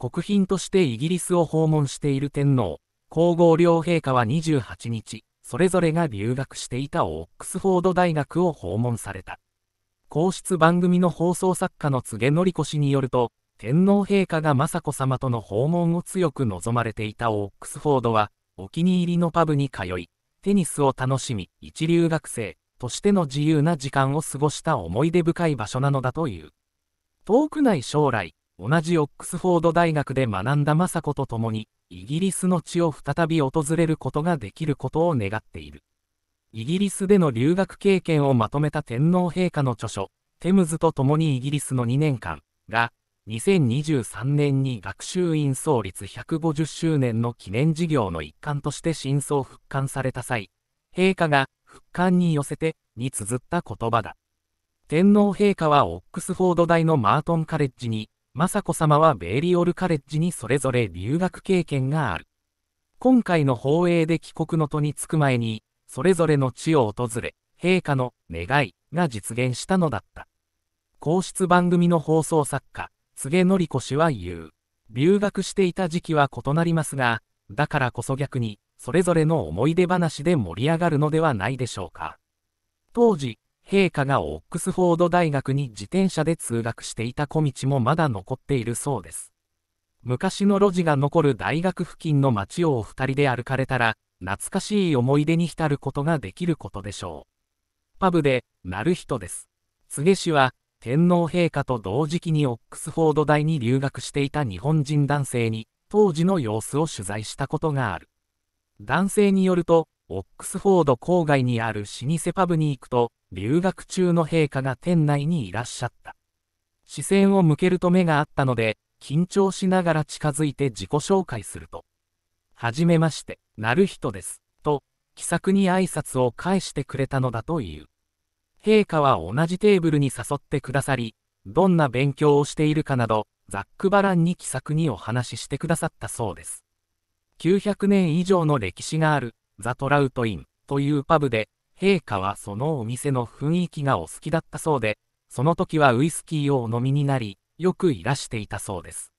国賓としてイギリスを訪問している天皇、皇后両陛下は28日、それぞれが留学していたオックスフォード大学を訪問された。皇室番組の放送作家の柘植典子氏によると、天皇陛下が雅子さまとの訪問を強く望まれていたオックスフォードは、お気に入りのパブに通い、テニスを楽しみ、一流学生としての自由な時間を過ごした思い出深い場所なのだという。遠くない将来、同じオックスフォード大学で学んだ雅子と共に、イギリスの地を再び訪れることができることを願っている。イギリスでの留学経験をまとめた天皇陛下の著書、テムズと共にイギリスの2年間が、2023年に学習院創立150周年の記念事業の一環として真相復刊された際、陛下が復刊に寄せてに綴った言葉だ。天皇陛下はオックスフォード大のマートンカレッジに雅子さまはベイリオールカレッジにそれぞれ留学経験がある。今回の放映で帰国の途に着く前に、それぞれの地を訪れ、陛下の願いが実現したのだった。皇室番組の放送作家、柘植典子氏は言う。留学していた時期は異なりますが、だからこそ逆に、それぞれの思い出話で盛り上がるのではないでしょうか。当時、陛下がオックスフォード大学に自転車で通学していた小道もまだ残っているそうです。昔の路地が残る大学付近の街をお二人で歩かれたら、懐かしい思い出に浸ることができることでしょう。パブで、なる人です。柘植氏は、天皇陛下と同時期にオックスフォード大に留学していた日本人男性に、当時の様子を取材したことがある。男性によると、オックスフォード郊外にある老舗パブに行くと、留学中の陛下が店内にいらっしゃった。視線を向けると目があったので、緊張しながら近づいて自己紹介すると、はじめまして、なる人です、と、気さくに挨拶を返してくれたのだという。陛下は同じテーブルに誘ってくださり、どんな勉強をしているかなど、ざっくばらんに気さくにお話ししてくださったそうです。900年以上の歴史があるザ・トラウトインというパブで、陛下はそのお店の雰囲気がお好きだったそうで、その時はウイスキーをお飲みになり、よくいらしていたそうです。